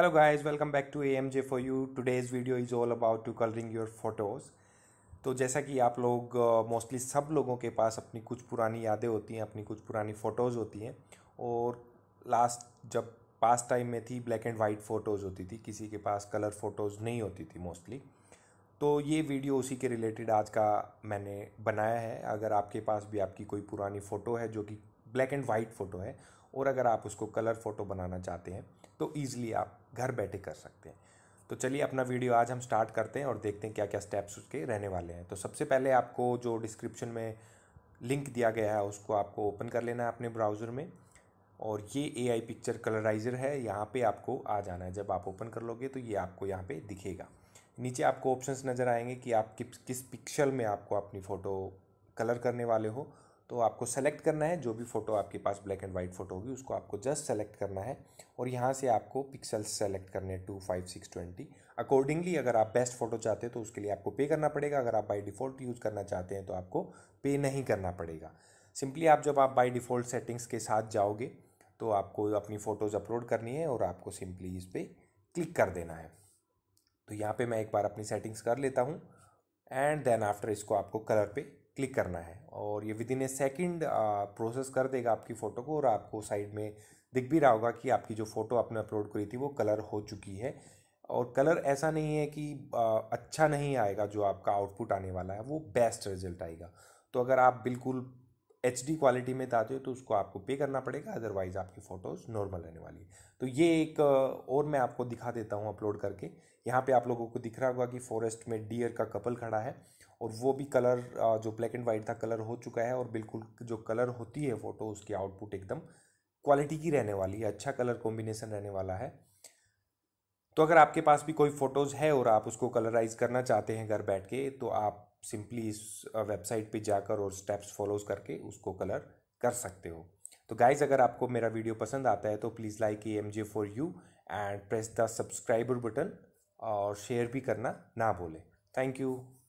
hello guys welcome back to amj for you today's video is all about to coloring your photos तो जैसा कि आप लोग mostly सब लोगों के पास अपनी कुछ पुरानी यादें होती हैं अपनी कुछ पुरानी फ़ोटोज़ होती हैं और लास्ट जब पास टाइम में थी ब्लैक एंड वाइट फ़ोटोज़ होती थी किसी के पास कलर फ़ोटोज़ नहीं होती थी मोस्टली तो ये वीडियो उसी के रिलेटेड आज का मैंने बनाया है अगर आपके पास भी आपकी कोई पुरानी फ़ोटो है जो कि ब्लैक एंड वाइट फ़ोटो है और अगर आप उसको कलर फ़ोटो बनाना चाहते हैं तो ईज़िली आप घर बैठे कर सकते हैं तो चलिए अपना वीडियो आज हम स्टार्ट करते हैं और देखते हैं क्या क्या स्टेप्स उसके रहने वाले हैं तो सबसे पहले आपको जो डिस्क्रिप्शन में लिंक दिया गया है उसको आपको ओपन कर लेना है अपने ब्राउज़र में और ये ए आई पिक्चर कलराइज़र है यहाँ पे आपको आ जाना है जब आप ओपन कर लोगे तो ये आपको यहाँ पे दिखेगा नीचे आपको ऑप्शंस नज़र आएंगे कि आप किस किस पिक्सल में आपको अपनी फ़ोटो कलर करने वाले हो तो आपको सेलेक्ट करना है जो भी फ़ोटो आपके पास ब्लैक एंड वाइट फ़ोटो होगी उसको आपको जस्ट सेलेक्ट करना है और यहाँ से आपको पिक्सल्स सेलेक्ट करने हैं two five six twenty accordingly अगर आप बेस्ट फ़ोटो चाहते हैं तो उसके लिए आपको पे करना पड़ेगा अगर आप बाई डिफ़ॉल्ट यूज़ करना चाहते हैं तो आपको पे नहीं करना पड़ेगा सिंपली आप जब आप बाई डिफ़ॉल्ट सेटिंग्स के साथ जाओगे तो आपको अपनी फ़ोटोज़ अपलोड करनी है और आपको सिंपली इस पर क्लिक कर देना है तो यहाँ पर मैं एक बार अपनी सेटिंग्स कर लेता हूँ एंड देन आफ्टर इसको आपको कलर पे क्लिक करना है और ये within a second process कर देगा आपकी फ़ोटो को और आपको साइड में दिख भी रहा होगा कि आपकी जो फ़ोटो आपने अपलोड करी थी वो कलर हो चुकी है और कलर ऐसा नहीं है कि आ, अच्छा नहीं आएगा जो आपका आउटपुट आने वाला है वो बेस्ट रिजल्ट आएगा तो अगर आप बिल्कुल एच क्वालिटी में चाहते हो तो उसको आपको पे करना पड़ेगा अदरवाइज़ आपकी फ़ोटोज़ नॉर्मल रहने वाली है तो ये एक और मैं आपको दिखा देता हूँ अपलोड करके यहाँ पे आप लोगों को दिख रहा होगा कि फॉरेस्ट में डियर का कपल खड़ा है और वो भी कलर जो ब्लैक एंड वाइट था कलर हो चुका है और बिल्कुल जो कलर होती है फ़ोटो उसकी आउटपुट एकदम क्वालिटी की रहने वाली है अच्छा कलर कॉम्बिनेसन रहने वाला है तो अगर आपके पास भी कोई फ़ोटोज़ है और आप उसको कलराइज करना चाहते हैं घर बैठ के तो आप सिंपली इस वेबसाइट पे जाकर और स्टेप्स फॉलोज करके उसको कलर कर सकते हो तो गाइज अगर आपको मेरा वीडियो पसंद आता है तो please like A M J for you and press the subscriber button और शेयर भी करना ना भूलें थैंक यू